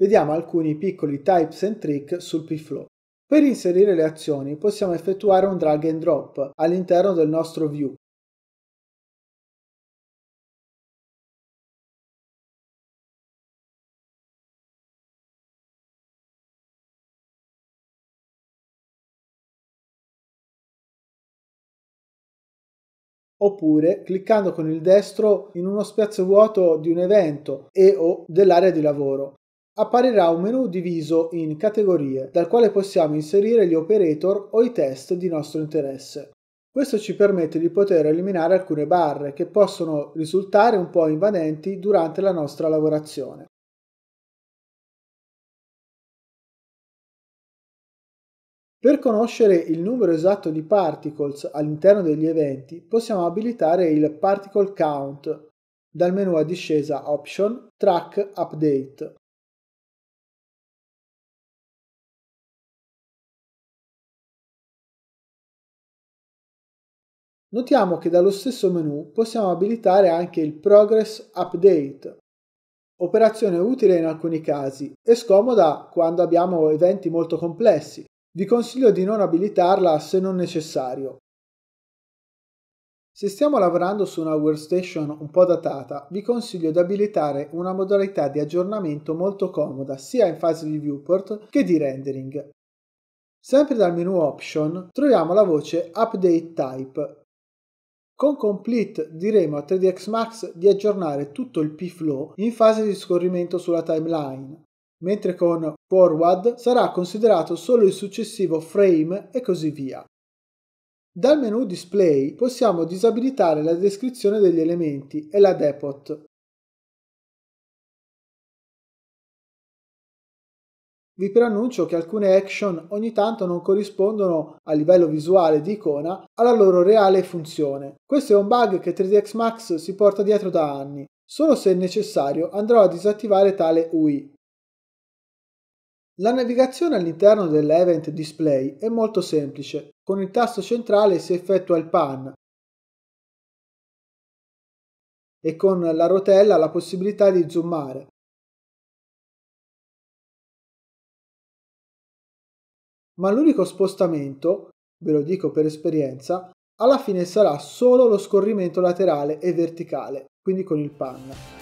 vediamo alcuni piccoli types and tricks sul pflow. Per inserire le azioni possiamo effettuare un drag and drop all'interno del nostro view oppure cliccando con il destro in uno spazio vuoto di un evento e o dell'area di lavoro apparirà un menu diviso in categorie, dal quale possiamo inserire gli operator o i test di nostro interesse. Questo ci permette di poter eliminare alcune barre che possono risultare un po' invadenti durante la nostra lavorazione. Per conoscere il numero esatto di particles all'interno degli eventi, possiamo abilitare il Particle Count dal menu a discesa Option Track Update Notiamo che dallo stesso menu possiamo abilitare anche il Progress Update, operazione utile in alcuni casi e scomoda quando abbiamo eventi molto complessi. Vi consiglio di non abilitarla se non necessario. Se stiamo lavorando su una workstation un po' datata, vi consiglio di abilitare una modalità di aggiornamento molto comoda sia in fase di viewport che di rendering. Sempre dal menu Option troviamo la voce Update Type con Complete diremo a 3 dx Max di aggiornare tutto il P-Flow in fase di scorrimento sulla timeline, mentre con Forward sarà considerato solo il successivo frame e così via. Dal menu Display possiamo disabilitare la descrizione degli elementi e la depot, Vi preannuncio che alcune action ogni tanto non corrispondono a livello visuale di icona alla loro reale funzione. Questo è un bug che 3 dx Max si porta dietro da anni. Solo se necessario andrò a disattivare tale UI. La navigazione all'interno dell'event display è molto semplice. Con il tasto centrale si effettua il pan e con la rotella la possibilità di zoomare. ma l'unico spostamento, ve lo dico per esperienza, alla fine sarà solo lo scorrimento laterale e verticale, quindi con il panna.